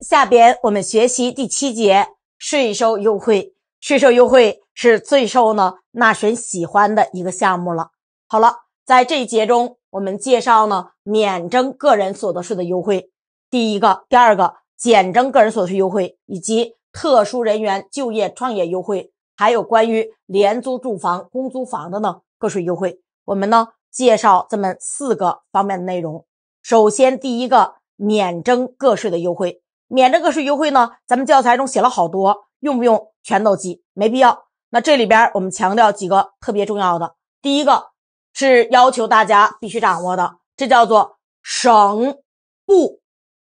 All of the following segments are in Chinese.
下边我们学习第七节税收优惠。税收优惠是最受呢纳税人喜欢的一个项目了。好了，在这一节中，我们介绍呢免征个人所得税的优惠，第一个、第二个减征个人所得税优惠，以及特殊人员就业创业优惠，还有关于廉租住房、公租房的呢个税优惠。我们呢介绍这么四个方面的内容。首先，第一个免征个税的优惠。免这个税优惠呢？咱们教材中写了好多，用不用全都记，没必要。那这里边我们强调几个特别重要的，第一个是要求大家必须掌握的，这叫做省部。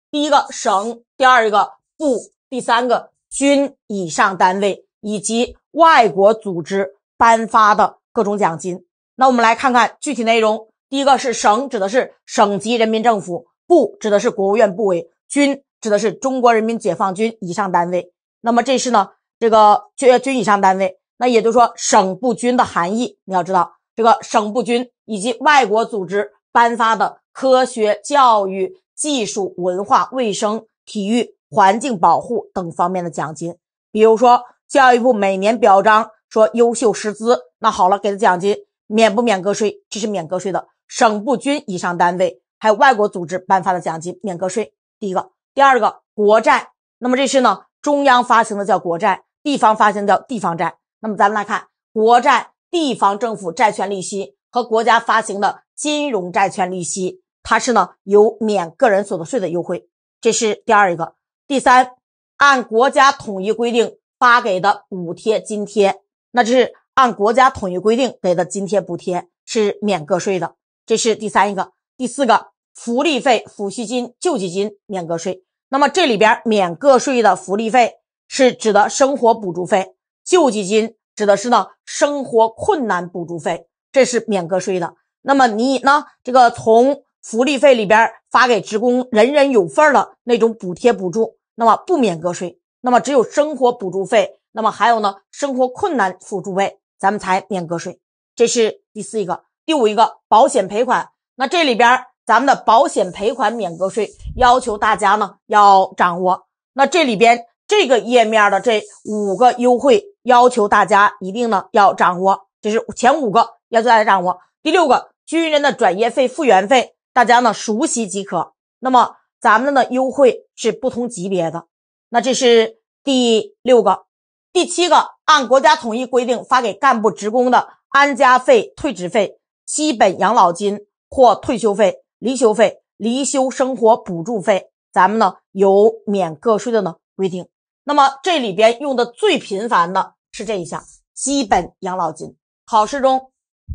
第一个省，第二个部，第三个军以上单位以及外国组织颁发的各种奖金。那我们来看看具体内容。第一个是省，指的是省级人民政府；部指的是国务院部委；军。指的是中国人民解放军以上单位，那么这是呢这个军军以上单位，那也就是说省部军的含义。你要知道这个省部军以及外国组织颁发的科学教育技术文化卫生体育环境保护等方面的奖金，比如说教育部每年表彰说优秀师资，那好了，给的奖金免不免个税？这是免个税的。省部军以上单位还有外国组织颁发的奖金免个税。第一个。第二个国债，那么这是呢中央发行的叫国债，地方发行的叫地方债。那么咱们来看国债、地方政府债券利息和国家发行的金融债券利息，它是呢有免个人所得税的优惠。这是第二一个。第三，按国家统一规定发给的补贴津贴，那这是按国家统一规定给的津贴补贴是免个税的。这是第三一个。第四个。福利费、抚恤金、救济金免个税。那么这里边免个税的福利费是指的生活补助费，救济金指的是呢生活困难补助费，这是免个税的。那么你呢这个从福利费里边发给职工人人有份的那种补贴补助，那么不免个税。那么只有生活补助费，那么还有呢生活困难辅助费，咱们才免个税。这是第四一个，第五一个保险赔款。那这里边。咱们的保险赔款免个税，要求大家呢要掌握。那这里边这个页面的这五个优惠，要求大家一定呢要掌握，这是前五个，要求大家掌握。第六个，军人的转业费、复员费，大家呢熟悉即可。那么咱们的优惠是不同级别的。那这是第六个，第七个，按国家统一规定发给干部职工的安家费、退职费、基本养老金或退休费。离休费、离休生活补助费，咱们呢有免个税的呢规定。那么这里边用的最频繁的是这一项基本养老金。考试中，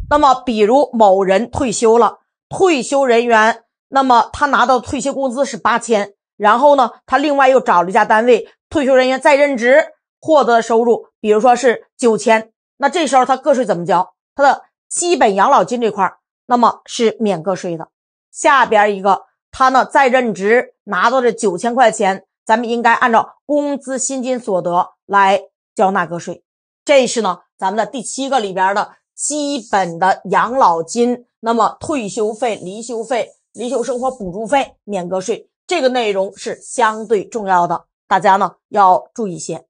那么比如某人退休了，退休人员，那么他拿到退休工资是八千，然后呢，他另外又找了一家单位，退休人员再任职获得收入，比如说是九千，那这时候他个税怎么交？他的基本养老金这块，那么是免个税的。下边一个，他呢在任职拿到这九千块钱，咱们应该按照工资薪金所得来交纳个税。这是呢咱们的第七个里边的基本的养老金。那么退休费、离休费、离休生活补助费免个税，这个内容是相对重要的，大家呢要注意一些。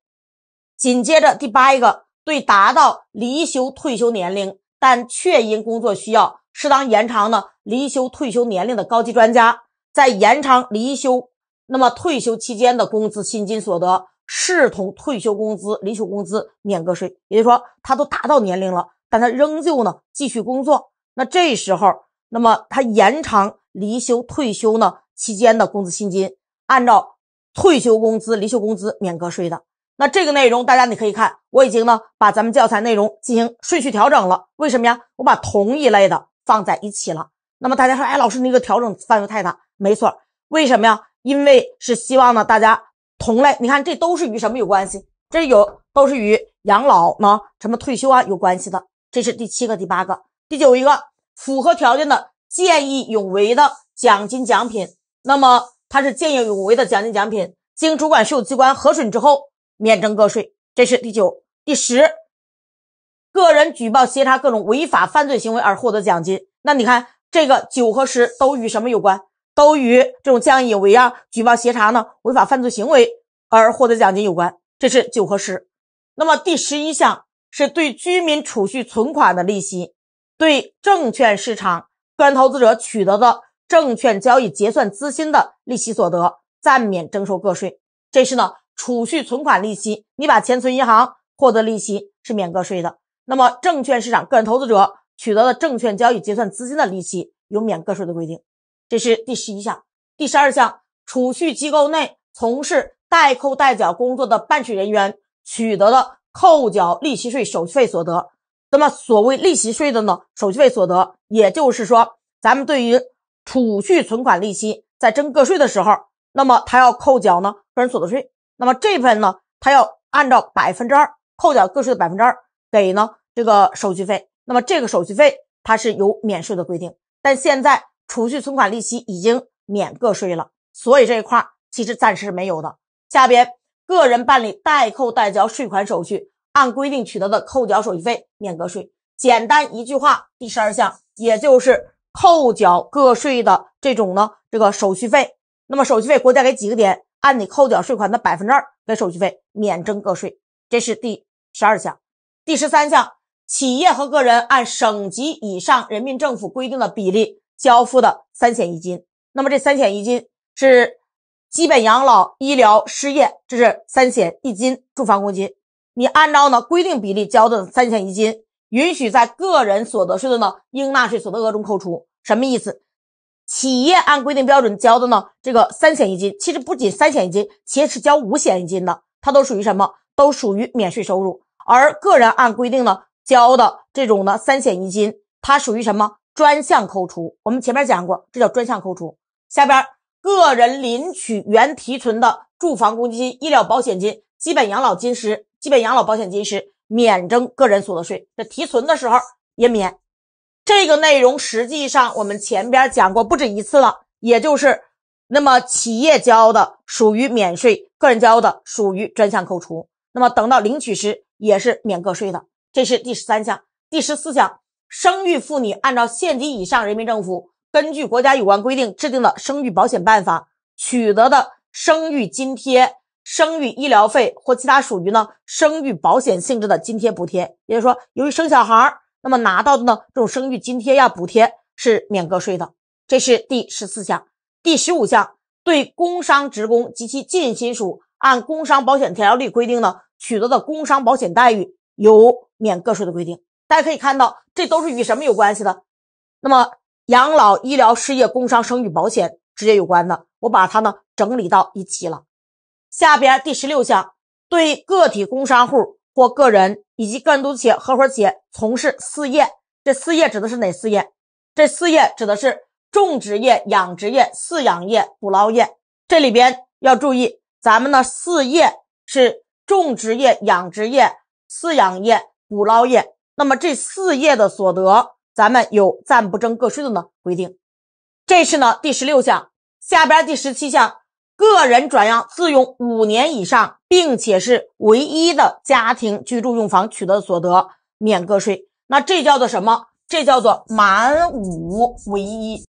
紧接着第八一个，对达到离休退休年龄，但却因工作需要。适当延长呢离休退休年龄的高级专家，在延长离休那么退休期间的工资薪金所得，视同退休工资、离休工资免个税。也就是说，他都达到年龄了，但他仍旧呢继续工作。那这时候，那么他延长离休退休呢期间的工资薪金，按照退休工资、离休工资免个税的。那这个内容，大家你可以看，我已经呢把咱们教材内容进行顺序调整了。为什么呀？我把同一类的。放在一起了，那么大家说，哎，老师那个调整范围太大，没错，为什么呀？因为是希望呢，大家同类，你看这都是与什么有关系？这有都是与养老呢，什么退休啊有关系的，这是第七个、第八个、第九一个，符合条件的见义勇为的奖金奖品，那么它是见义勇为的奖金奖品，经主管税务机关核准之后免征个税，这是第九、第十。个人举报协查各种违法犯罪行为而获得奖金，那你看这个九和十都与什么有关？都与这种义勇为啊，举报协查呢违法犯罪行为而获得奖金有关，这是九和十。那么第十一项是对居民储蓄存款的利息，对证券市场个人投资者取得的证券交易结算资金的利息所得暂免征收个税。这是呢储蓄存款利息，你把钱存银行获得利息是免个税的。那么，证券市场个人投资者取得的证券交易结算资金的利息有免个税的规定，这是第十一项。第十二项，储蓄机构内从事代扣代缴工作的办事人员取得的扣缴利息税手续费所得，那么所谓利息税的呢，手续费所得，也就是说，咱们对于储蓄存款利息在征个税的时候，那么他要扣缴呢个人所得税，那么这部分呢，他要按照百分之二扣缴个税的百分之二。给呢这个手续费，那么这个手续费它是有免税的规定，但现在储蓄存款利息已经免个税了，所以这一块其实暂时是没有的。下边个人办理代扣代缴税款手续，按规定取得的扣缴手续费免个税。简单一句话，第十二项，也就是扣缴个税的这种呢这个手续费，那么手续费国家给几个点？按你扣缴税款的百分之二给手续费，免征个税。这是第十二项。第十三项，企业和个人按省级以上人民政府规定的比例交付的三险一金，那么这三险一金是基本养老、医疗、失业，这是三险一金、住房公积金。你按照呢规定比例交的三险一金，允许在个人所得税的呢应纳税所得额中扣除。什么意思？企业按规定标准交的呢这个三险一金，其实不仅三险一金，企业是交五险一金的，它都属于什么？都属于免税收入。而个人按规定呢交的这种呢，三险一金，它属于什么专项扣除？我们前面讲过，这叫专项扣除。下边个人领取原提存的住房公积金、医疗保险金、基本养老金时、基本养老保险金时，免征个人所得税。这提存的时候也免。这个内容实际上我们前边讲过不止一次了，也就是那么企业交的属于免税，个人交的属于专项扣除。那么等到领取时。也是免个税的，这是第十三项。第十四项，生育妇女按照县级以上人民政府根据国家有关规定制定的生育保险办法取得的生育津贴、生育医疗费或其他属于呢生育保险性质的津贴补贴，也就是说，由于生小孩儿，那么拿到的呢这种生育津贴呀补贴是免个税的，这是第十四项。第十五项，对工伤职工及其近亲属按工伤保险条例规定呢。取得的工伤保险待遇有免个税的规定。大家可以看到，这都是与什么有关系的？那么，养老、医疗、失业、工伤、生育保险直接有关的。我把它呢整理到一起了。下边第十六项，对个体工商户或个人以及个人独资企业、合伙企业从事四业，这四业指的是哪四业？这四业指的是种植业、养殖业、饲养业、捕捞业。这里边要注意，咱们的四业是。种植业、养殖业、饲养业、捕捞业，那么这四业的所得，咱们有暂不征个税的呢规定。这是呢第十六项，下边第十七项，个人转让自用五年以上，并且是唯一的家庭居住用房取得的所得免个税。那这叫做什么？这叫做满五唯一。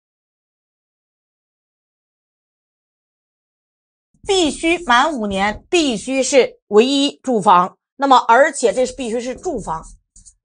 必须满五年，必须是唯一住房。那么，而且这是必须是住房，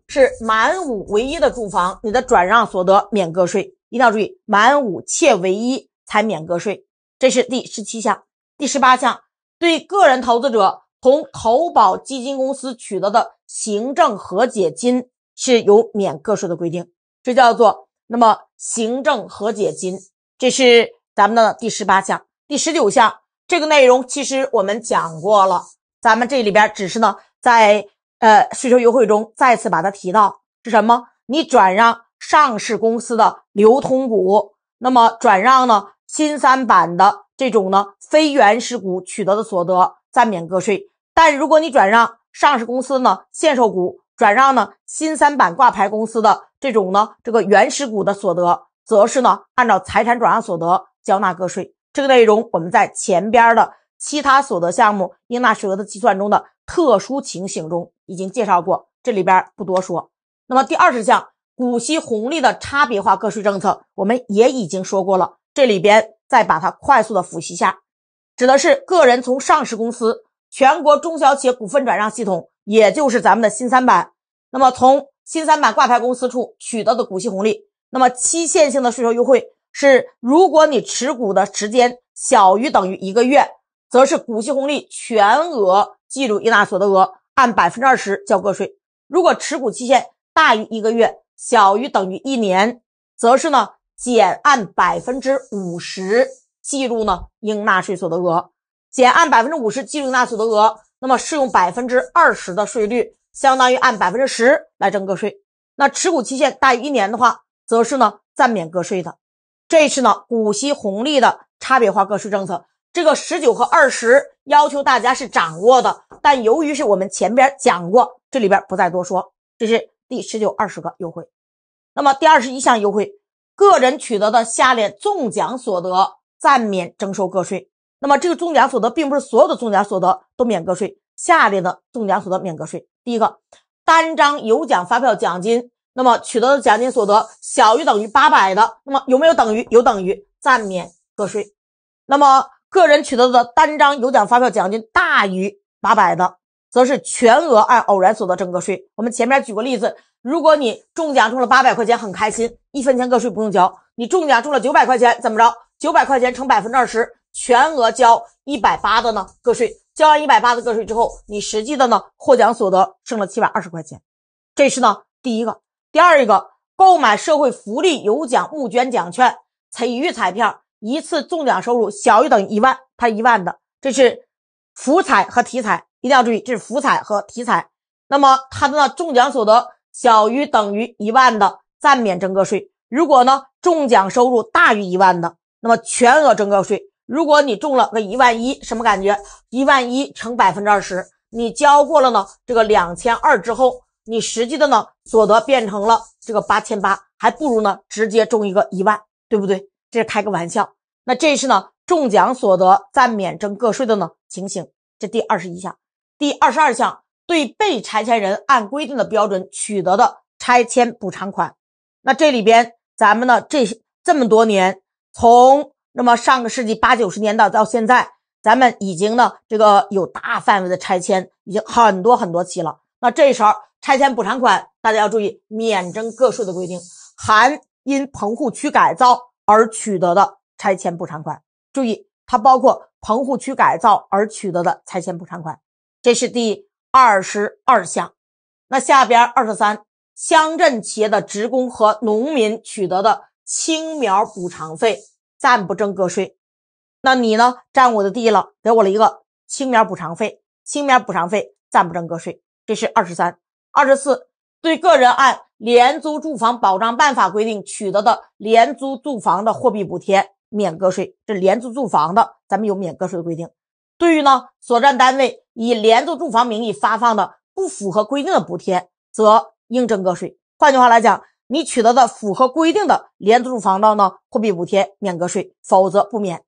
是满五唯一的住房，你的转让所得免个税。一定要注意，满五且唯一才免个税。这是第十七项，第十八项，对个人投资者从投保基金公司取得的行政和解金是有免个税的规定。这叫做那么行政和解金。这是咱们的第十八项，第十九项。这个内容其实我们讲过了，咱们这里边只是呢，在呃税收优惠中再次把它提到是什么？你转让上市公司的流通股，那么转让呢新三板的这种呢非原始股取得的所得暂免个税，但如果你转让上市公司呢限售股，转让呢新三板挂牌公司的这种呢这个原始股的所得，则是呢按照财产转让所得缴纳个税。这个内容我们在前边的其他所得项目应纳税额的计算中的特殊情形中已经介绍过，这里边不多说。那么第二十项股息红利的差别化个税政策，我们也已经说过了，这里边再把它快速的复习一下，指的是个人从上市公司、全国中小企业股份转让系统，也就是咱们的新三板，那么从新三板挂牌公司处取得的股息红利，那么期限性的税收优惠。是，如果你持股的时间小于等于一个月，则是股息红利全额计入应纳所得额，按百分之二十交个税。如果持股期限大于一个月，小于等于一年，则是呢减按百分之五十计入呢应纳税所得额，减按百分之五十计入应纳所得额，那么适用百分之二十的税率，相当于按百分之十来征个税。那持股期限大于一年的话，则是呢暂免个税的。这是呢，股息红利的差别化个税政策，这个十九和二十要求大家是掌握的，但由于是我们前边讲过，这里边不再多说。这是第十九、二十个优惠。那么第二十一项优惠，个人取得的下列中奖所得暂免征收个税。那么这个中奖所得，并不是所有的中奖所得都免个税，下列的中奖所得免个税。第一个，单张有奖发票奖金。那么取得的奖金所得小于等于八百的，那么有没有等于？有等于暂免个税。那么个人取得的单张有奖发票奖金大于八百的，则是全额按偶然所得征个税。我们前面举个例子，如果你中奖中了八百块钱，很开心，一分钱个税不用交。你中奖中了九百块钱，怎么着？九百块钱乘百分之二十，全额交一百八的呢？个税交完一百八的个税之后，你实际的呢获奖所得剩了七百二十块钱。这是呢第一个。第二个，购买社会福利有奖募捐奖券、体育彩票，一次中奖收入小于等于一万，它一万的，这是福彩和体彩，一定要注意，这是福彩和体彩。那么它的中奖所得小于等于一万的，暂免征个税；如果呢中奖收入大于一万的，那么全额征个税。如果你中了个一万一，什么感觉？一万一乘百分之二十，你交过了呢？这个两千二之后。你实际的呢所得变成了这个八千八，还不如呢直接中一个一万，对不对？这是开个玩笑。那这是呢中奖所得暂免征个税的呢情形，这第二十一项、第二十二项对被拆迁人按规定的标准取得的拆迁补偿款。那这里边咱们呢这这么多年，从那么上个世纪八九十年代到现在，咱们已经呢这个有大范围的拆迁，已经很多很多期了。那这时候。拆迁补偿款，大家要注意免征个税的规定，含因棚户区改造而取得的拆迁补偿款。注意，它包括棚户区改造而取得的拆迁补偿款。这是第二十二项。那下边二十三，乡镇企业的职工和农民取得的青苗补偿费暂不征个税。那你呢，占我的地了，给我了一个青苗补偿费，青苗补偿费暂不征个税。这是二十三。二十四，对个人按廉租住房保障办法规定取得的廉租住房的货币补贴免个税。这廉租住房的，咱们有免个税的规定。对于呢，所占单位以廉租住房名义发放的不符合规定的补贴，则应征个税。换句话来讲，你取得的符合规定的廉租住房的呢货币补贴免个税，否则不免。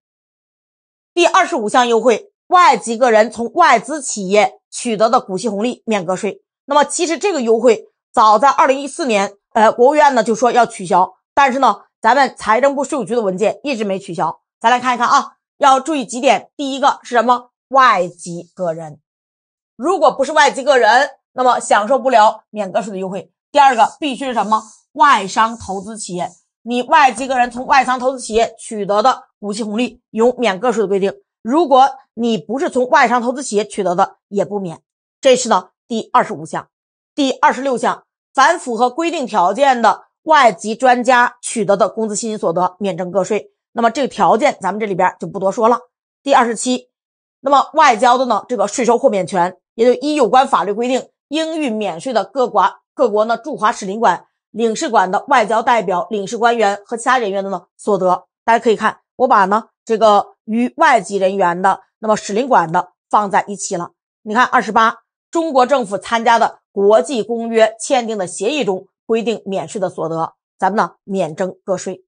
第二十五项优惠，外籍个人从外资企业取得的股息红利免个税。那么其实这个优惠早在二零一四年，呃，国务院呢就说要取消，但是呢，咱们财政部税务局的文件一直没取消。咱来看一看啊，要注意几点。第一个是什么？外籍个人，如果不是外籍个人，那么享受不了免个税的优惠。第二个必须是什么？外商投资企业，你外籍个人从外商投资企业取得的股息红利有免个税的规定。如果你不是从外商投资企业取得的，也不免。这次呢？第二十五项、第二十六项，凡符合规定条件的外籍专家取得的工资、薪金所得免征个税。那么这个条件咱们这里边就不多说了。第二十七，那么外交的呢这个税收豁免权，也就依有关法律规定应予免税的各国各国呢驻华使领馆、领事馆的外交代表、领事官员和其他人员的呢所得。大家可以看，我把呢这个与外籍人员的那么使领馆的放在一起了。你看二十八。中国政府参加的国际公约、签订的协议中规定，免税的所得，咱们呢免征个税。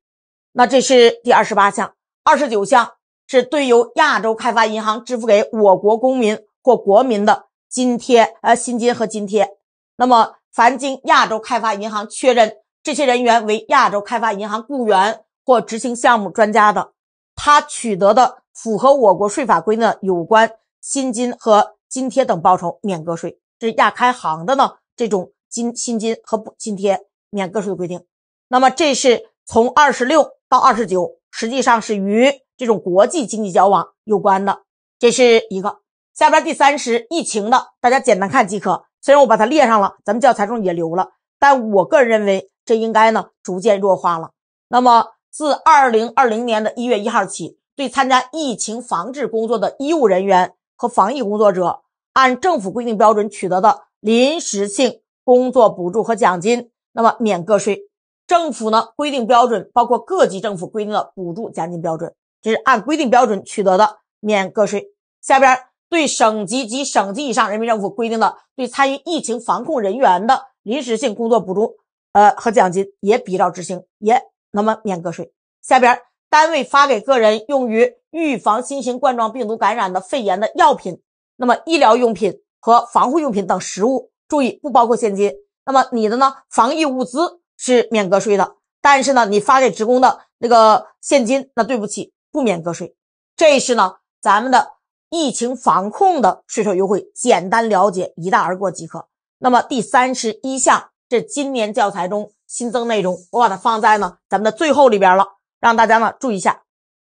那这是第二十八项，二十九项是对由亚洲开发银行支付给我国公民或国民的津贴、呃薪金和津贴。那么，凡经亚洲开发银行确认这些人员为亚洲开发银行雇员或执行项目专家的，他取得的符合我国税法规定的有关薪金和。津贴等报酬免个税，这是亚开行的呢。这种津薪金和补贴免个税的规定。那么这是从二十六到二十九，实际上是与这种国际经济交往有关的。这是一个下边第三十疫情的，大家简单看即可。虽然我把它列上了，咱们教材中也留了，但我个人认为这应该呢逐渐弱化了。那么自二零二零年的一月一号起，对参加疫情防治工作的医务人员和防疫工作者。按政府规定标准取得的临时性工作补助和奖金，那么免个税。政府呢规定标准，包括各级政府规定的补助、奖金标准，这是按规定标准取得的免个税。下边对省级及省级以上人民政府规定的对参与疫情防控人员的临时性工作补助，呃和奖金也比照执行，也那么免个税。下边单位发给个人用于预防新型冠状病毒感染的肺炎的药品。那么医疗用品和防护用品等实物，注意不包括现金。那么你的呢？防疫物资是免个税的，但是呢，你发给职工的那个现金，那对不起，不免个税。这是呢咱们的疫情防控的税收优惠，简单了解，一带而过即可。那么第三十一项，这今年教材中新增内容，我把它放在呢咱们的最后里边了，让大家呢注意一下。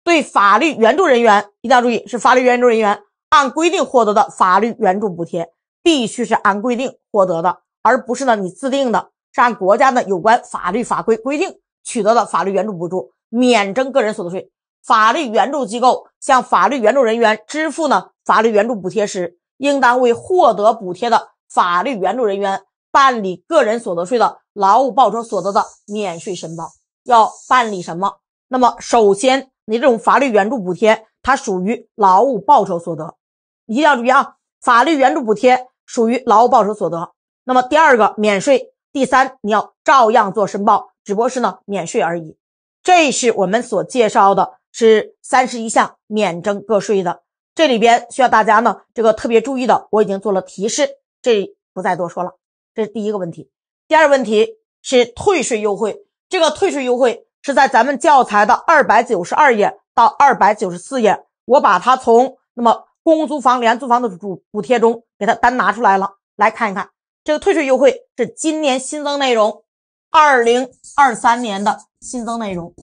对法律援助人员一定要注意，是法律援助人员。按规定获得的法律援助补贴，必须是按规定获得的，而不是呢你自定的，是按国家的有关法律法规规定取得的法律援助补助，免征个人所得税。法律援助机构向法律援助人员支付呢法律援助补贴时，应当为获得补贴的法律援助人员办理个人所得税的劳务报酬所得的免税申报。要办理什么？那么首先，你这种法律援助补贴，它属于劳务报酬所得。一定要注意啊！法律援助补贴属于劳务报酬所得。那么第二个免税，第三你要照样做申报，只不过是呢免税而已。这是我们所介绍的是三十一项免征个税的，这里边需要大家呢这个特别注意的，我已经做了提示，这不再多说了。这是第一个问题，第二问题是退税优惠。这个退税优惠是在咱们教材的二百九十二页到二百九十四页，我把它从那么。公租房、廉租房的补补贴中，给它单拿出来了，来看一看这个退税优惠是今年新增内容，二零二三年的新增内容。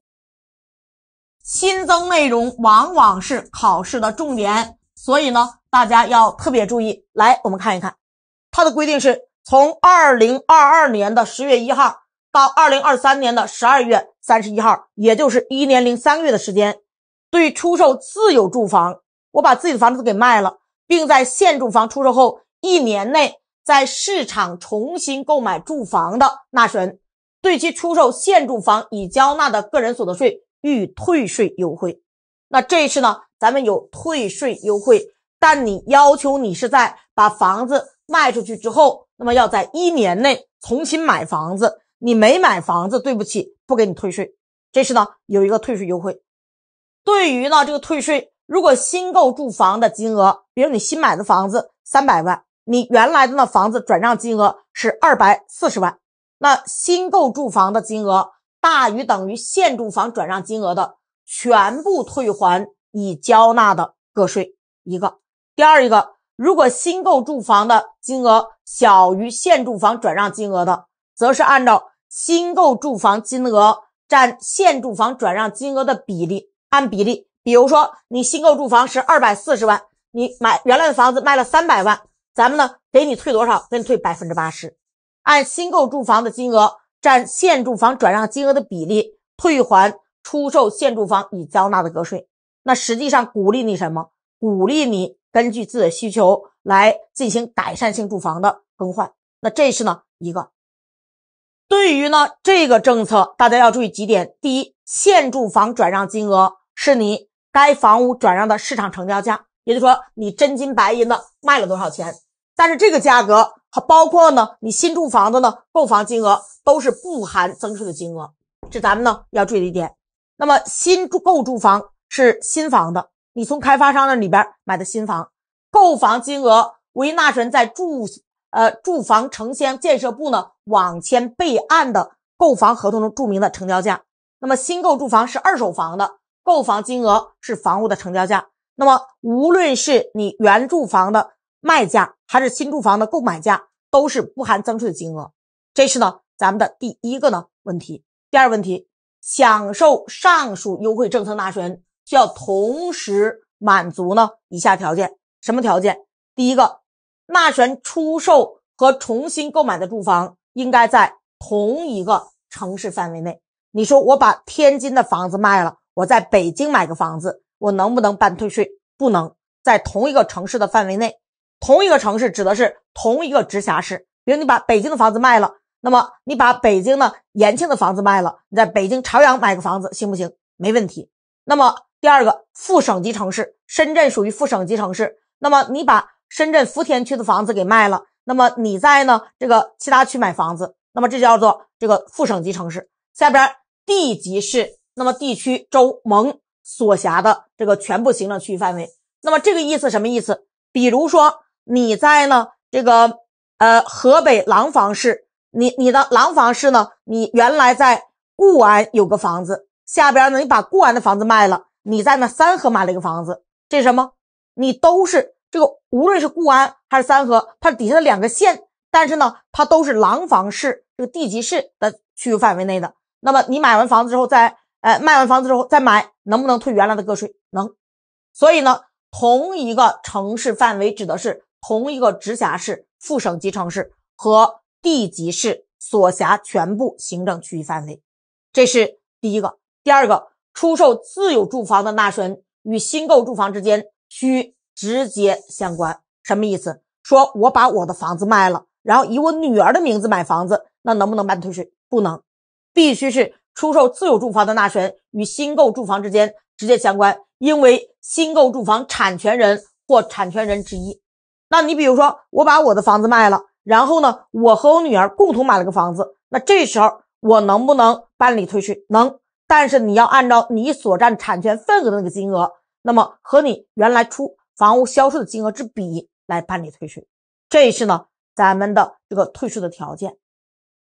新增内容往往是考试的重点，所以呢，大家要特别注意。来，我们看一看，它的规定是从二零二二年的十月一号到二零二三年的十二月三十一号，也就是一年零三个月的时间，对出售自有住房。我把自己的房子给卖了，并在现住房出售后一年内在市场重新购买住房的纳税人，对其出售现住房已交纳的个人所得税予以退税优惠。那这一次呢，咱们有退税优惠，但你要求你是在把房子卖出去之后，那么要在一年内重新买房子，你没买房子，对不起，不给你退税。这是呢有一个退税优惠，对于呢这个退税。如果新购住房的金额，比如你新买的房子三百万，你原来的那房子转让金额是二百四十万，那新购住房的金额大于等于现住房转让金额的，全部退还已交纳的个税一个。第二一个，如果新购住房的金额小于现住房转让金额的，则是按照新购住房金额占现住房转让金额的比例按比例。比如说，你新购住房是二百四十万，你买原来的房子卖了三百万，咱们呢给你退多少？给你退百分之八十，按新购住房的金额占现住房转让金额的比例退还出售现住房已交纳的个税。那实际上鼓励你什么？鼓励你根据自己的需求来进行改善性住房的更换。那这是呢一个对于呢这个政策，大家要注意几点：第一，现住房转让金额是你。该房屋转让的市场成交价，也就是说你真金白银的卖了多少钱，但是这个价格还包括呢，你新住房的呢购房金额都是不含增税的金额，这咱们呢要注意的一点。那么新住购住房是新房的，你从开发商那里边买的新房，购房金额为纳税人在住呃住房城乡建设部呢网签备案的购房合同中注明的成交价。那么新购住房是二手房的。购房金额是房屋的成交价，那么无论是你原住房的卖价还是新住房的购买价，都是不含增税的金额。这是呢咱们的第一个呢问题。第二问题，享受上述优惠政策纳税人需要同时满足呢以下条件，什么条件？第一个，纳税人出售和重新购买的住房应该在同一个城市范围内。你说我把天津的房子卖了。我在北京买个房子，我能不能办退税？不能，在同一个城市的范围内，同一个城市指的是同一个直辖市。比如你把北京的房子卖了，那么你把北京的延庆的房子卖了，你在北京朝阳买个房子行不行？没问题。那么第二个副省级城市，深圳属于副省级城市，那么你把深圳福田区的房子给卖了，那么你在呢这个其他区买房子，那么这叫做这个副省级城市。下边地级市。那么地区州盟所辖的这个全部行政区域范围，那么这个意思什么意思？比如说你在呢这个呃河北廊坊市，你你的廊坊市呢，你原来在固安有个房子，下边呢你把固安的房子卖了，你在那三河买了一个房子，这是什么？你都是这个，无论是固安还是三河，它底下的两个县，但是呢它都是廊坊市这个地级市的区域范围内的。那么你买完房子之后在。哎，卖完房子之后再买，能不能退原来的个税？能。所以呢，同一个城市范围指的是同一个直辖市、副省级城市和地级市所辖全部行政区域范围。这是第一个。第二个，出售自有住房的纳税人与新购住房之间需直接相关。什么意思？说我把我的房子卖了，然后以我女儿的名字买房子，那能不能办退税？不能，必须是。出售自有住房的纳税人与新购住房之间直接相关，因为新购住房产权人或产权人之一。那你比如说，我把我的房子卖了，然后呢，我和我女儿共同买了个房子，那这时候我能不能办理退税？能，但是你要按照你所占产权份额的那个金额，那么和你原来出房屋销售的金额之比来办理退税，这是呢咱们的这个退税的条件。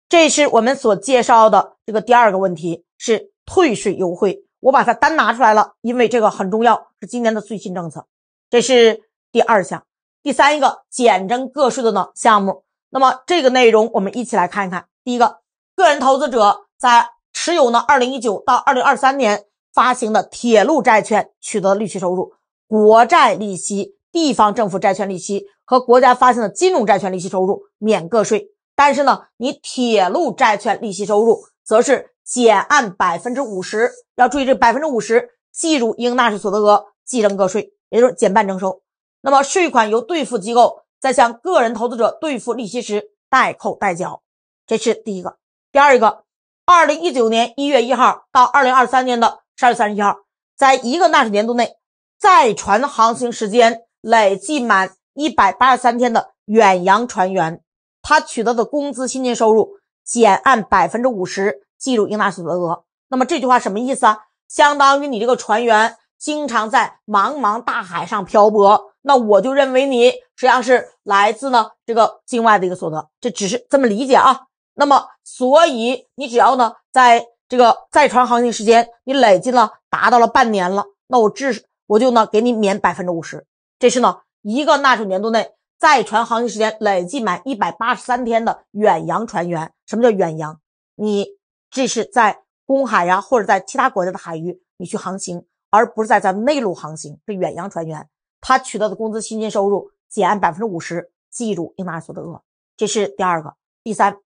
这是我们所介绍的这个第二个问题是退税优惠，我把它单拿出来了，因为这个很重要，是今年的最新政策。这是第二项，第三一个减征个税的呢项目。那么这个内容我们一起来看一看。第一个，个人投资者在持有呢二零一九到二零二三年发行的铁路债券取得利息收入、国债利息、地方政府债券利息和国家发行的金融债券利息收入免个税。但是呢，你铁路债券利息收入则是减按百分之五十，要注意这百分之五十计入应纳税所得额计征个税，也就是减半征收。那么税款由兑付机构在向个人投资者兑付利息时代扣代缴。这是第一个。第二个，二零一九年一月一号到二零二三年的十二月三十一号，在一个纳税年度内，在船航行时间累计满一百八十三天的远洋船员。他取得的工资薪金收入，减按百分之五十计入应纳税所得额。那么这句话什么意思啊？相当于你这个船员经常在茫茫大海上漂泊，那我就认为你实际上是来自呢这个境外的一个所得，这只是这么理解啊。那么，所以你只要呢在这个在船航行时间，你累计呢达到了半年了，那我至我就呢给你免百分之五十，这是呢一个纳税年度内。在船航行时间累计满一百八十三天的远洋船员，什么叫远洋？你这是在公海呀，或者在其他国家的海域，你去航行，而不是在咱们内陆航行。是远洋船员，他取得的工资薪金收入减按百分之五十，计入应纳税所得额。这是第二个。第三，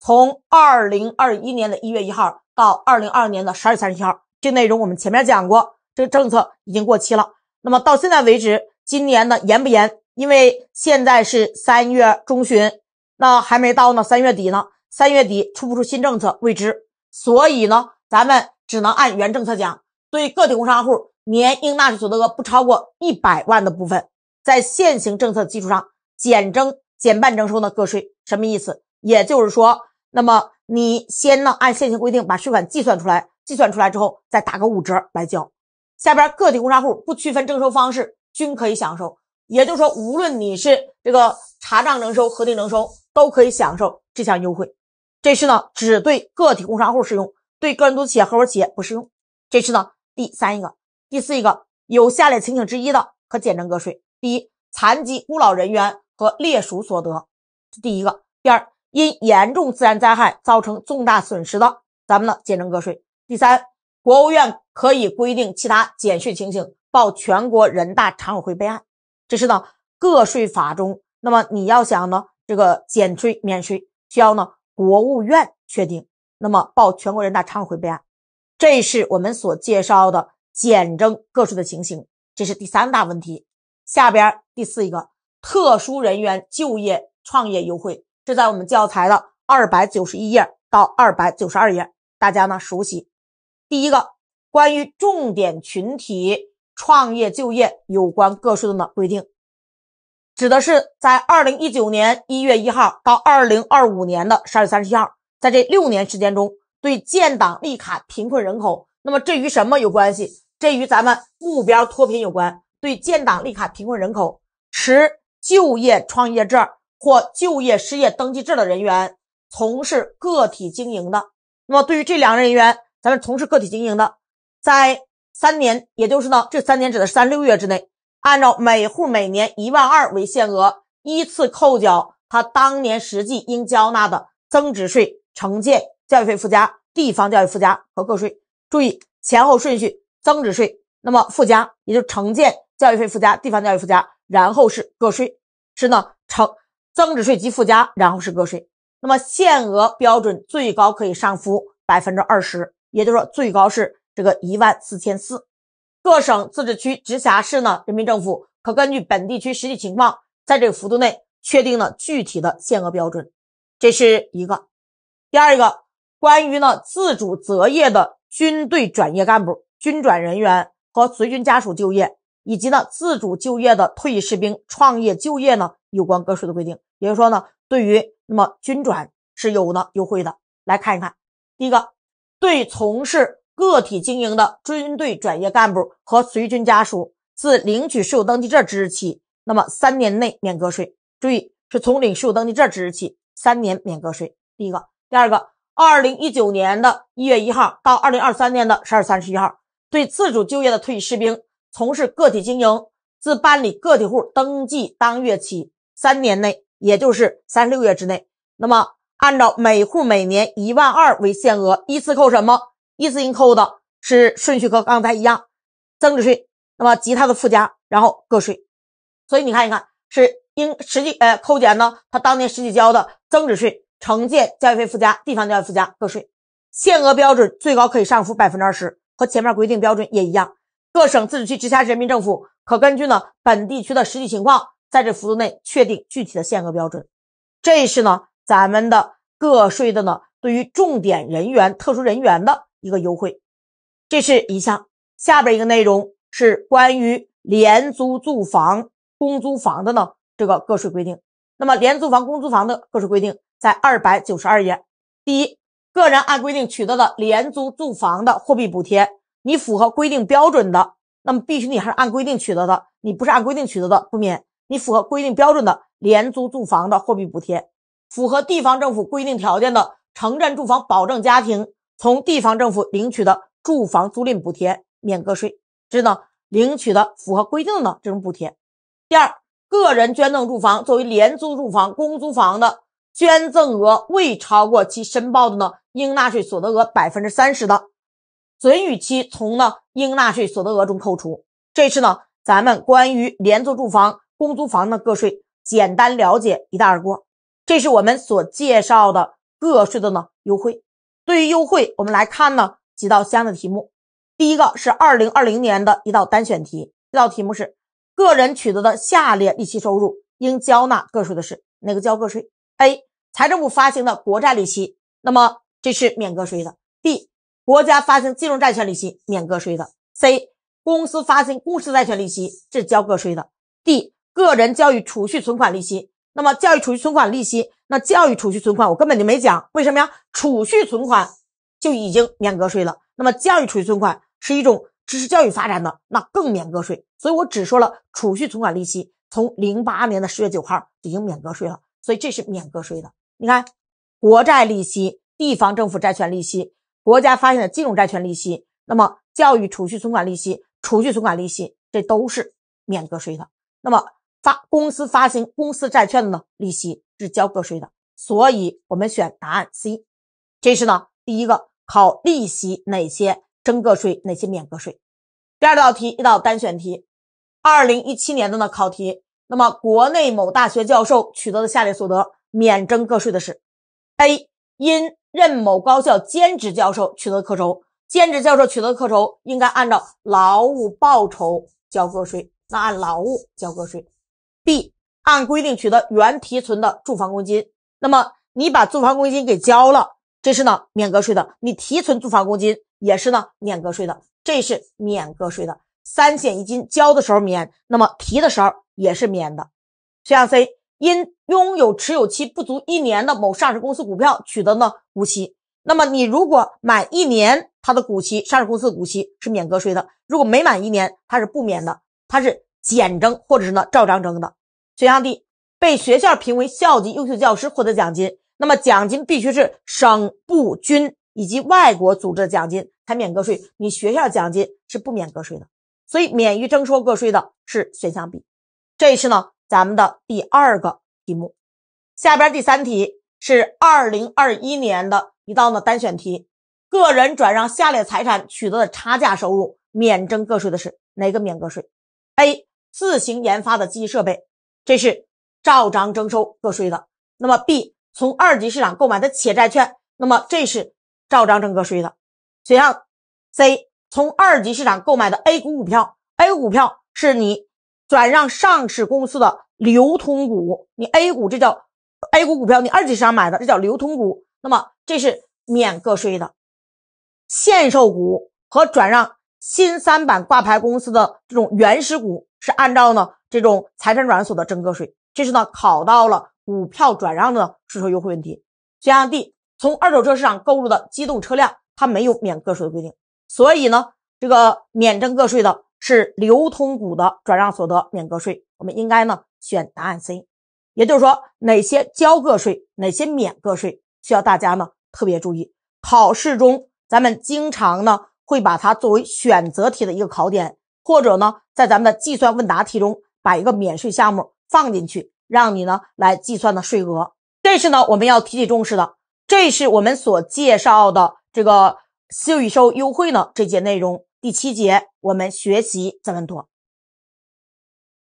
从二零二一年的一月一号到二零二二年的十二月三十一号，这内容我们前面讲过，这个政策已经过期了。那么到现在为止，今年呢严不严？因为现在是三月中旬，那还没到呢，三月底呢，三月底出不出新政策未知，所以呢，咱们只能按原政策讲。对个体工商户年应纳税所得额不超过一百万的部分，在现行政策基础上减征、减半征收呢个税，什么意思？也就是说，那么你先呢按现行规定把税款计算出来，计算出来之后再打个五折来交。下边个体工商户不区分征收方式，均可以享受。也就是说，无论你是这个查账征收、核定征收，都可以享受这项优惠。这是呢，只对个体工商户适用，对个人独资企业、合伙企业不适用。这是呢，第三一个，第四一个，有下列情形之一的，可减征个税：第一，残疾孤老人员和烈属所得，这第一个；第二，因严重自然灾害造成重大损失的，咱们呢减征个税；第三，国务院可以规定其他减税情形，报全国人大常委会备案。这是呢，个税法中，那么你要想呢，这个减税、免税需要呢，国务院确定，那么报全国人大常委会备案。这是我们所介绍的减征个税的情形。这是第三大问题。下边第四一个，特殊人员就业创业优惠，这在我们教材的二百九十一页到二百九十二页，大家呢熟悉。第一个，关于重点群体。创业就业有关个税的规定，指的是在二零一九年一月一号到二零二五年的十二月三十一号，在这六年时间中，对建档立卡贫困人口，那么这与什么有关系？这与咱们目标脱贫有关。对建档立卡贫困人口持就业创业证或就业失业登记证的人员，从事个体经营的，那么对于这两类人员，咱们从事个体经营的，在三年，也就是呢，这三年指的是三六月之内，按照每户每年一万二为限额，依次扣缴他当年实际应交纳的增值税、城建教育费附加、地方教育附加和个税。注意前后顺序，增值税，那么附加，也就城建教育费附加、地方教育附加，然后是个税，是呢，城增值税及附加，然后是个税。那么限额标准最高可以上浮百分之二十，也就是说最高是。这个一万四千四，各省、自治区、直辖市呢人民政府可根据本地区实际情况，在这个幅度内确定了具体的限额标准。这是一个，第二个关于呢自主择业的军队转业干部、军转人员和随军家属就业，以及呢自主就业的退役士兵创业就业呢有关个税的规定。也就是说呢，对于那么军转是有呢优惠的。来看一看，第一个对从事。个体经营的军队转业干部和随军家属，自领取税务登记证之日起，那么三年内免个税。注意，是从领税务登记证之日起三年免个税。第一个，第二个，二零一九年的一月一号到二零二三年的十二月三十一号，对自主就业的退役士兵从事个体经营，自办理个体户登记当月起三年内，也就是三十六月之内，那么按照每户每年一万二为限额，依次扣什么？一次性扣的是顺序和刚才一样，增值税，那么及他的附加，然后个税。所以你看一看是应实际呃扣减呢，它当年实际交的增值税，城建教育费附加、地方教育附加、个税限额标准最高可以上浮百分之二十，和前面规定标准也一样。各省、自治区、直辖市人民政府可根据呢本地区的实际情况，在这幅度内确定具体的限额标准。这是呢咱们的个税的呢对于重点人员、特殊人员的。一个优惠，这是一项。下边一个内容是关于廉租住房、公租房的呢这个个税规定。那么廉租房、公租房的个税规定在二百九十二页。第一，个人按规定取得的廉租住房的货币补贴，你符合规定标准的，那么必须你还是按规定取得的，你不是按规定取得的不免。你符合规定标准的廉租住房的货币补贴，符合地方政府规定条件的城镇住房保证家庭。从地方政府领取的住房租赁补贴免个税，这呢领取的符合规定的呢这种补贴。第二，个人捐赠住房作为廉租住房、公租房的捐赠额未超过其申报的呢应纳税所得额百分之三十的，准予其从呢应纳税所得额中扣除。这是呢咱们关于廉租住房、公租房的个税简单了解一大二过，这是我们所介绍的个税的呢优惠。对于优惠，我们来看呢几道相应的题目。第一个是二零二零年的一道单选题，这道题目是：个人取得的下列利息收入应交纳个税的是哪个交个税？A. 财政部发行的国债利息，那么这是免个税的；B. 国家发行金融债券利息免个税的；C. 公司发行公司债券利息是交个税的；D. 个人教育储蓄存款利息，那么教育储蓄存款利息。那教育储蓄存款，我根本就没讲，为什么呀？储蓄存款就已经免个税了。那么教育储蓄存款是一种支持教育发展的，那更免个税。所以我只说了储蓄存款利息从零八年的十月九号已经免个税了，所以这是免个税的。你看，国债利息、地方政府债券利息、国家发行的金融债券利息，那么教育储蓄存款利息、储蓄存款利息，这都是免个税的。那么。发公司发行公司债券的呢，利息是交个税的，所以我们选答案 C。这是呢第一个考利息哪些征个税，哪些免个税。第二道题一道单选题，二零一七年的呢考题。那么国内某大学教授取得的下列所得，免征个税的是？A 因任某高校兼职教授取得课酬，兼职教授取得课酬应该按照劳务报酬交个税，那按劳务交个税。B，按规定取得原提存的住房公积金，那么你把住房公积金给交了，这是呢免个税的。你提存住房公积金也是呢免个税的，这是免个税的。三险一金交的时候免，那么提的时候也是免的。选项 C，因拥有持有期不足一年的某上市公司股票取得呢股息，那么你如果满一年，它的股息上市公司的股息是免个税的；如果没满一年，它是不免的，它是。减征或者是呢照章征的，选项 D 被学校评为校级优秀教师获得奖金，那么奖金必须是省部军以及外国组织的奖金才免个税，你学校奖金是不免个税的，所以免于征收个税的是选项 B。这是呢咱们的第二个题目，下边第三题是二零二一年的一道呢单选题，个人转让下列财产取得的差价收入免征个税的是哪个免个税？A。自行研发的机器设备，这是照章征收个税的。那么，B 从二级市场购买的且债券，那么这是照章征个税的。选项 C 从二级市场购买的 A 股股票，A 股股票是你转让上市公司的流通股，你 A 股这叫 A 股股票，你二级市场买的这叫流通股，那么这是免个税的。限售股和转让新三板挂牌公司的这种原始股。是按照呢这种财产转让所得征个税，这是呢考到了股票转让的税收优惠问题。选项 D，从二手车市场购入的机动车辆，它没有免个税的规定，所以呢这个免征个税的是流通股的转让所得免个税。我们应该呢选答案 C，也就是说哪些交个税，哪些免个税，需要大家呢特别注意。考试中咱们经常呢会把它作为选择题的一个考点。或者呢，在咱们的计算问答题中，把一个免税项目放进去，让你呢来计算的税额，这是呢我们要提起重视的。这是我们所介绍的这个税与优惠呢这节内容。第七节我们学习怎么多，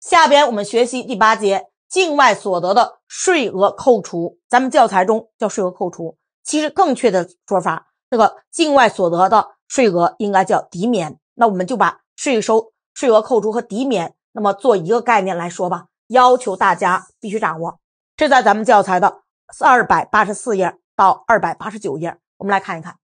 下边我们学习第八节境外所得的税额扣除。咱们教材中叫税额扣除，其实更确的说法，这个境外所得的税额应该叫抵免。那我们就把。税收、税额扣除和抵免，那么做一个概念来说吧，要求大家必须掌握。这在咱们教材的二百八十四页到二百八十九页，我们来看一看。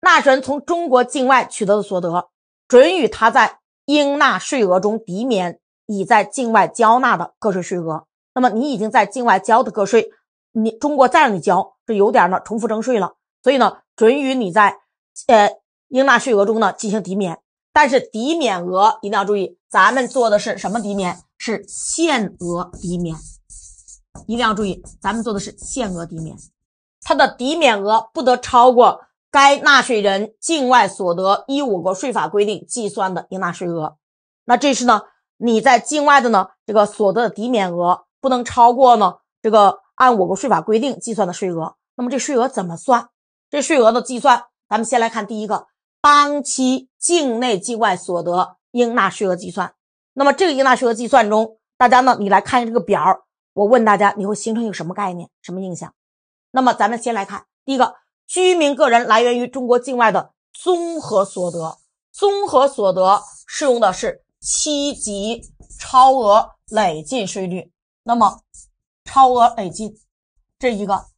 纳税人从中国境外取得的所得，准予他在应纳税额中抵免已在境外交纳的个税税额。那么你已经在境外交的个税，你中国再让你交，这有点呢重复征税了。所以呢，准予你在呃应纳税额中呢进行抵免。但是抵免额一定要注意，咱们做的是什么抵免？是限额抵免，一定要注意，咱们做的是限额抵免。它的抵免额不得超过该纳税人境外所得依我国税法规定计算的应纳税额。那这是呢？你在境外的呢这个所得的抵免额不能超过呢这个按我国税法规定计算的税额。那么这税额怎么算？这税额的计算，咱们先来看第一个。当期境内、境外所得应纳税额计算，那么这个应纳税额计算中，大家呢，你来看一下这个表我问大家，你会形成一个什么概念、什么印象？那么咱们先来看第一个，居民个人来源于中国境外的综合所得，综合所得适用的是七级超额累进税率。那么超额累进，这一个。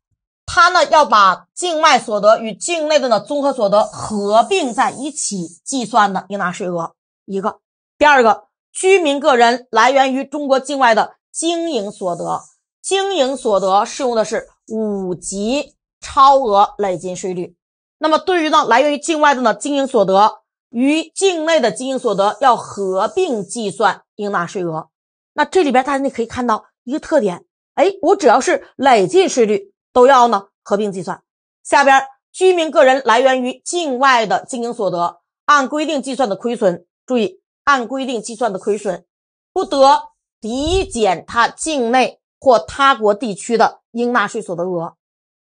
他呢要把境外所得与境内的呢综合所得合并在一起计算的应纳税额。一个，第二个，居民个人来源于中国境外的经营所得，经营所得适用的是五级超额累进税率。那么对于呢来源于境外的呢经营所得与境内的经营所得要合并计算应纳税额。那这里边大家你可以看到一个特点，哎，我只要是累进税率。都要呢，合并计算。下边居民个人来源于境外的经营所得，按规定计算的亏损，注意，按规定计算的亏损不得抵减他境内或他国地区的应纳税所得额，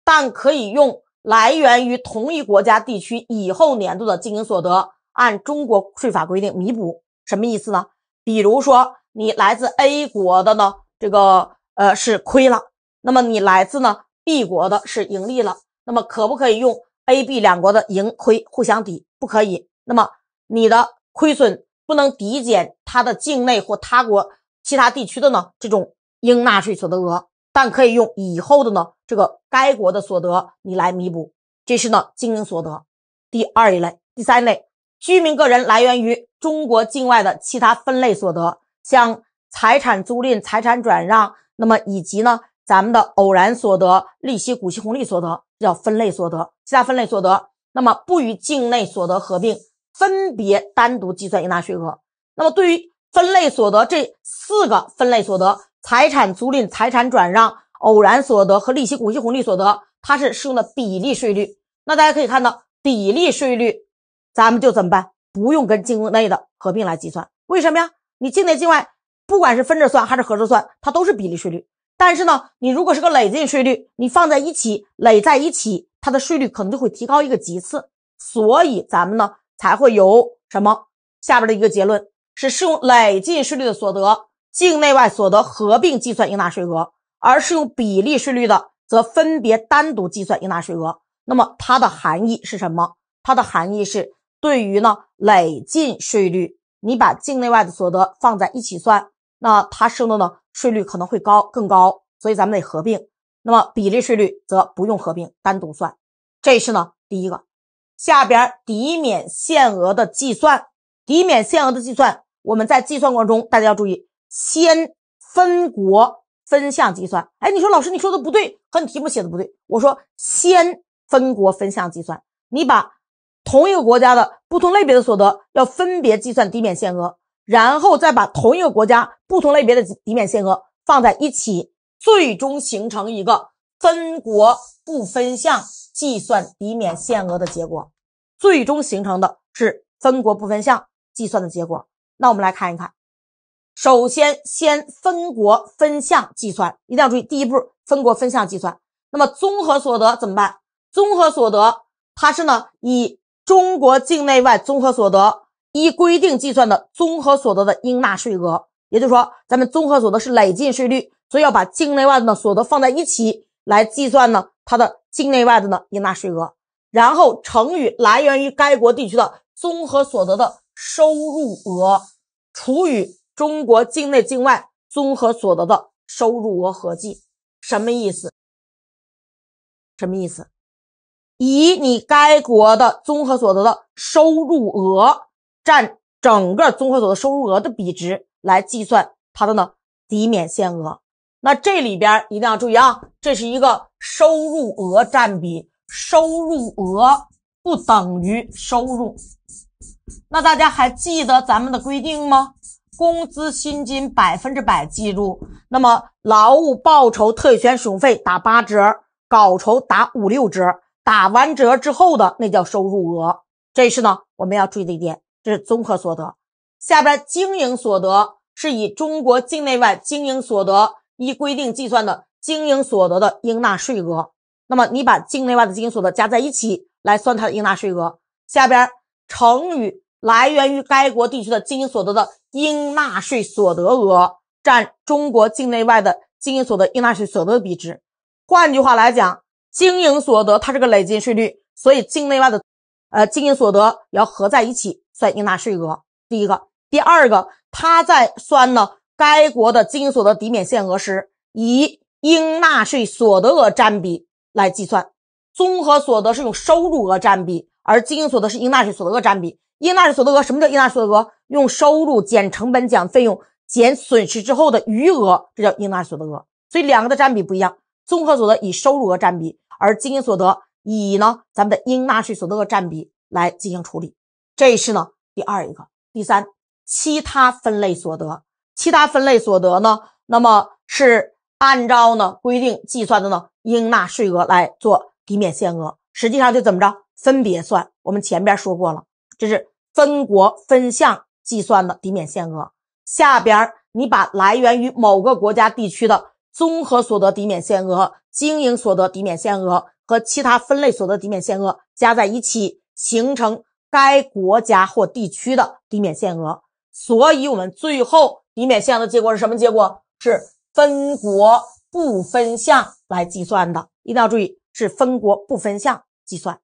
但可以用来源于同一国家地区以后年度的经营所得，按中国税法规定弥补。什么意思呢？比如说你来自 A 国的呢，这个呃是亏了，那么你来自呢？B 国的是盈利了，那么可不可以用 A、B 两国的盈亏互相抵？不可以。那么你的亏损不能抵减它的境内或他国其他地区的呢这种应纳税所得额，但可以用以后的呢这个该国的所得你来弥补。这是呢经营所得第二一类，第三类居民个人来源于中国境外的其他分类所得，像财产租赁、财产转让，那么以及呢？咱们的偶然所得、利息、股息红利所得叫分类所得，其他分类所得，那么不与境内所得合并，分别单独计算应纳税额。那么对于分类所得这四个分类所得，财产租赁、财产转让、偶然所得和利息股息红利所得，它是适用的比例税率。那大家可以看到，比例税率咱们就怎么办？不用跟境内的合并来计算，为什么呀？你境内境外不管是分着算还是合着算，它都是比例税率。但是呢，你如果是个累进税率，你放在一起累在一起，它的税率可能就会提高一个级次，所以咱们呢才会有什么下边的一个结论：是适用累进税率的所得，境内外所得合并计算应纳税额；而适用比例税率的，则分别单独计算应纳税额。那么它的含义是什么？它的含义是，对于呢累进税率，你把境内外的所得放在一起算。那它剩的呢？税率可能会高，更高，所以咱们得合并。那么比例税率则不用合并，单独算。这是呢第一个。下边抵免限额的计算，抵免限额的计算，我们在计算过程中大家要注意，先分国分项计算。哎，你说老师你说的不对，和你题目写的不对。我说先分国分项计算，你把同一个国家的不同类别的所得要分别计算抵免限额。然后再把同一个国家不同类别的抵免限额放在一起，最终形成一个分国不分项计算抵免限额的结果，最终形成的是分国不分项计算的结果。那我们来看一看，首先先分国分项计算，一定要注意第一步分国分项计算。那么综合所得怎么办？综合所得它是呢以中国境内外综合所得。依规定计算的综合所得的应纳税额，也就是说，咱们综合所得是累进税率，所以要把境内外的所得放在一起来计算呢，它的境内外的呢应纳税额，然后乘以来源于该国地区的综合所得的收入额除以中国境内境外综合所得的收入额合计，什么意思？什么意思？以你该国的综合所得的收入额。占整个综合所得收入额的比值来计算它的呢抵免限额。那这里边一定要注意啊，这是一个收入额占比，收入额不等于收入。那大家还记得咱们的规定吗？工资薪金百分之百计入，那么劳务报酬、特许权使用费打八折，稿酬打五六折，打完折之后的那叫收入额。这是呢，我们要注意的一点。这是综合所得，下边经营所得是以中国境内外经营所得依规定计算的经营所得的应纳税额。那么你把境内外的经营所得加在一起来算它的应纳税额。下边乘以来源于该国地区的经营所得的应纳税所得额占中国境内外的经营所得应纳税所得的比值。换句话来讲，经营所得它是个累进税率，所以境内外的呃经营所得要合在一起。算应纳税额，第一个，第二个，他在算呢该国的经营所得抵免限额时，以应纳税所得额占比来计算。综合所得是用收入额占比，而经营所得是应纳税所得额占比。应纳税所得额，什么叫应纳税所得额？用收入减成本、减费用、减损失之后的余额，这叫应纳税所得额。所以两个的占比不一样。综合所得以收入额占比，而经营所得以呢咱们的应纳税所得额占比来进行处理。这是呢，第二一个，第三，其他分类所得，其他分类所得呢，那么是按照呢规定计算的呢应纳税额来做抵免限额，实际上就怎么着，分别算。我们前边说过了，这是分国分项计算的抵免限额。下边你把来源于某个国家地区的综合所得抵免限额、经营所得抵免限额和其他分类所得抵免限额加在一起，形成。该国家或地区的抵免限额，所以我们最后抵免限额的结果是什么结果？是分国不分项来计算的，一定要注意是分国不分项计算。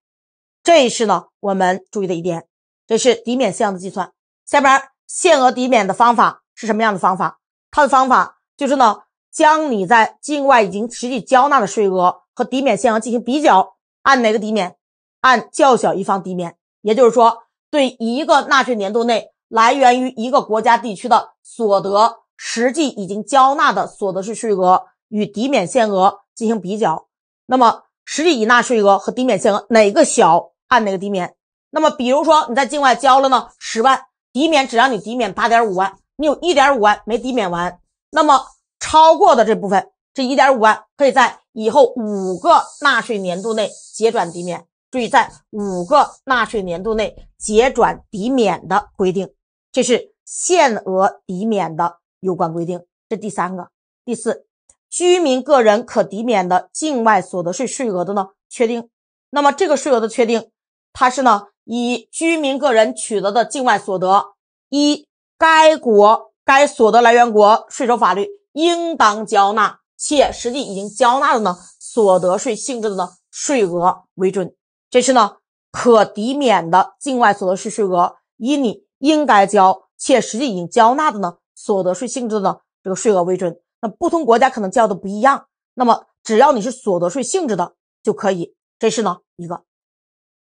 这是呢，我们注意的一点，这是抵免限额的计算。下边限额抵免的方法是什么样的方法？它的方法就是呢，将你在境外已经实际交纳的税额和抵免限额进行比较，按哪个抵免？按较小一方抵免。也就是说，对一个纳税年度内来源于一个国家地区的所得，实际已经交纳的所得税税额与抵免限额进行比较，那么实际已纳税额和抵免限额哪个小，按哪个抵免。那么，比如说你在境外交了呢十万，抵免只让你抵免八点五万，你有一点五万没抵免完，那么超过的这部分这一点五万可以在以后五个纳税年度内结转抵免。注意，在五个纳税年度内结转抵免的规定，这是限额抵免的有关规定。这第三个、第四，居民个人可抵免的境外所得税税额的呢确定。那么这个税额的确定，它是呢以居民个人取得的境外所得，一该国该所得来源国税收法律应当缴纳且实际已经缴纳的呢所得税性质的呢税额为准。这是呢，可抵免的境外所得税税额以你应该交且实际已经交纳的呢所得税性质的这个税额为准。那不同国家可能交的不一样，那么只要你是所得税性质的就可以。这是呢一个。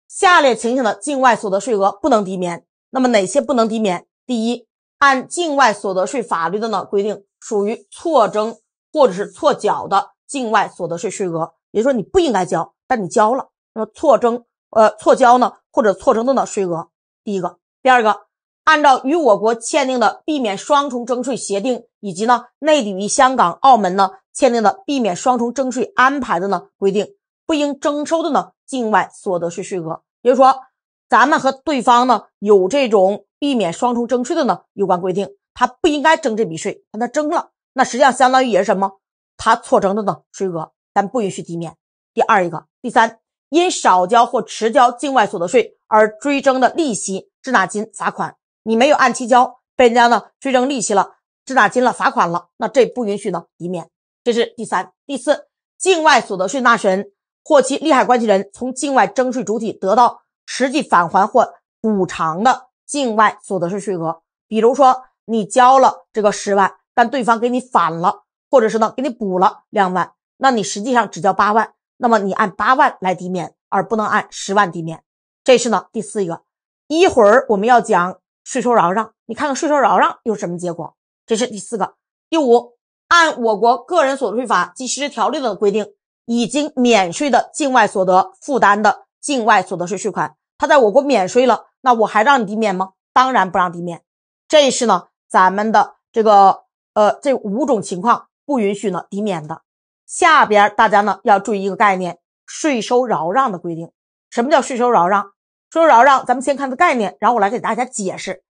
下列情形的境外所得税额不能抵免。那么哪些不能抵免？第一，按境外所得税法律的呢规定，属于错征或者是错缴的境外所得税税额，也就是说你不应该交，但你交了。错征呃错交呢，或者错征的呢税额，第一个，第二个，按照与我国签订的避免双重征税协定，以及呢内地与香港、澳门呢签订的避免双重征税安排的呢规定，不应征收的呢境外所得税税额，也就是说，咱们和对方呢有这种避免双重征税的呢有关规定，他不应该征这笔税，但他征了，那实际上相当于也是什么？他错征的呢税额，咱不允许抵免。第二一个，第三。因少交或迟交境外所得税而追征的利息、滞纳金、罚款，你没有按期交，被人家呢追征利息了、滞纳金了、罚款了，那这不允许呢，以免。这是第三、第四，境外所得税纳税人或其利害关系人从境外征税主体得到实际返还或补偿的境外所得税税额。比如说你交了这个十万，但对方给你返了，或者是呢给你补了两万，那你实际上只交八万。那么你按八万来抵免，而不能按十万抵免，这是呢第四个。一会儿我们要讲税收饶让，你看看税收饶让有什么结果？这是第四个。第五，按我国个人所得税法及实施条例的规定，已经免税的境外所得负担的境外所得税税款，它在我国免税了，那我还让你抵免吗？当然不让抵免。这是呢咱们的这个呃这五种情况不允许呢抵免的。下边大家呢要注意一个概念，税收饶让的规定。什么叫税收饶让？税收饶让，咱们先看概念，然后我来给大家解释。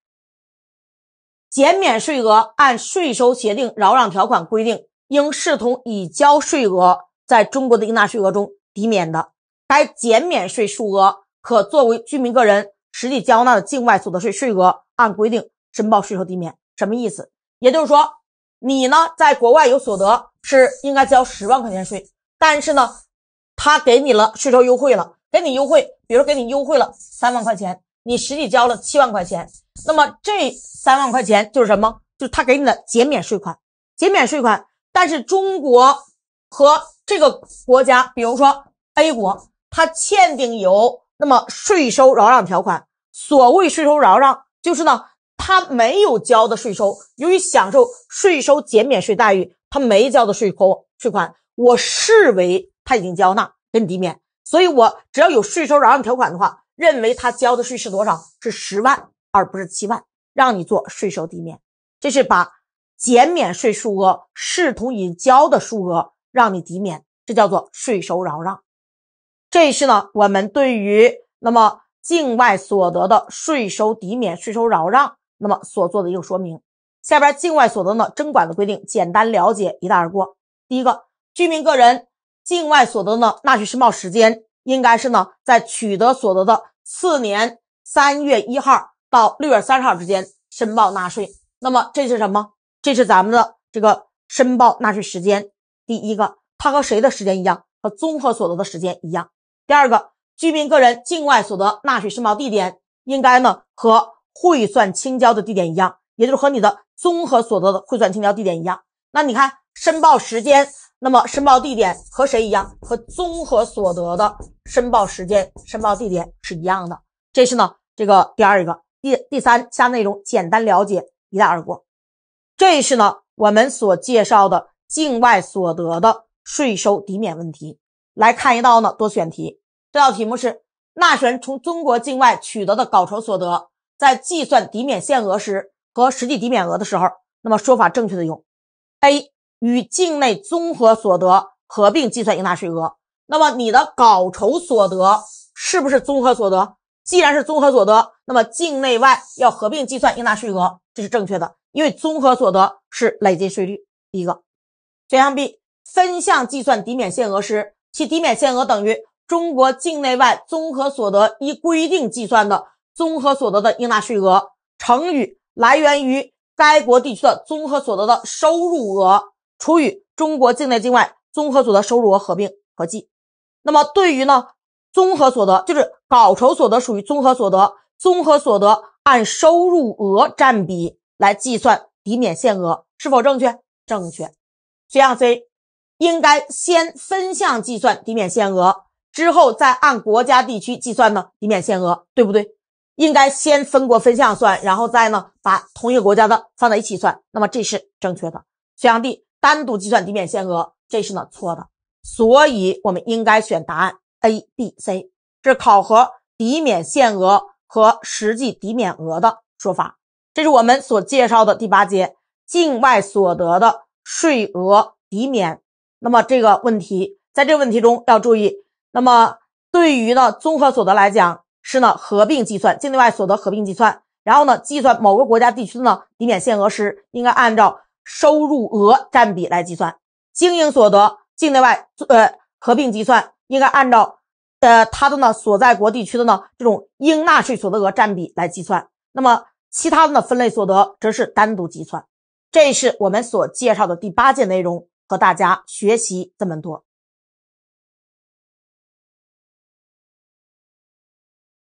减免税额按税收协定饶让条款规定，应视同已交税额在中国的应纳税额中抵免的，该减免税数额可作为居民个人实际交纳的境外所得税税额，按规定申报税收抵免。什么意思？也就是说。你呢，在国外有所得是应该交十万块钱税，但是呢，他给你了税收优惠了，给你优惠，比如给你优惠了三万块钱，你实际交了七万块钱，那么这三万块钱就是什么？就是他给你的减免税款，减免税款。但是中国和这个国家，比如说 A 国，它签订有那么税收饶让条款，所谓税收饶让，就是呢。他没有交的税收，由于享受税收减免税待遇，他没交的税款，税款我视为他已经交纳，跟抵免。所以我只要有税收扰让条款的话，认为他交的税是多少是十万，而不是七万，让你做税收抵免。这是把减免税数额视同已交的数额，让你抵免，这叫做税收饶让。这是呢，我们对于那么境外所得的税收抵免、税收饶让。那么所做的一个说明，下边境外所得呢征管的规定简单了解，一带而过。第一个，居民个人境外所得呢纳税申报时间，应该是呢在取得所得的次年三月一号到六月三十号之间申报纳税。那么这是什么？这是咱们的这个申报纳税时间。第一个，它和谁的时间一样？和综合所得的时间一样。第二个，居民个人境外所得纳税申报地点应该呢和。汇算清交的地点一样，也就是和你的综合所得的汇算清交地点一样。那你看申报时间，那么申报地点和谁一样？和综合所得的申报时间、申报地点是一样的。这是呢，这个第二一个，第第三下内容简单了解，一带而过。这是呢，我们所介绍的境外所得的税收抵免问题。来看一道呢多选题，这道题目是纳税人从中国境外取得的稿酬所得。在计算抵免限额时和实际抵免额的时候，那么说法正确的有：A. 与境内综合所得合并计算应纳税额。那么你的稿酬所得是不是综合所得？既然是综合所得，那么境内外要合并计算应纳税额，这是正确的，因为综合所得是累进税率。第一个选项 B，分项计算抵免限额时，其抵免限额等于中国境内外综合所得依规定计算的。综合所得的应纳税额乘以来源于该国地区的综合所得的收入额，除以中国境内境外综合所得收入额合并合计。那么对于呢，综合所得就是稿酬所得属于综合所得，综合所得按收入额占比来计算抵免限额是否正确？正确。选项 C 应该先分项计算抵免限额，之后再按国家地区计算呢抵免限额，对不对？应该先分国分项算，然后再呢把同一个国家的放在一起算，那么这是正确的。选项 D 单独计算抵免限额，这是呢错的。所以，我们应该选答案 A、B、C 是考核抵免限额和实际抵免额的说法。这是我们所介绍的第八节境外所得的税额抵免。那么这个问题，在这个问题中要注意，那么对于呢综合所得来讲。是呢，合并计算境内外所得合并计算，然后呢，计算某个国家地区的呢抵免限额时，应该按照收入额占比来计算。经营所得境内外呃合并计算，应该按照呃它的呢所在国地区的呢这种应纳税所得额占比来计算。那么其他的呢分类所得则是单独计算。这是我们所介绍的第八件内容，和大家学习这么多。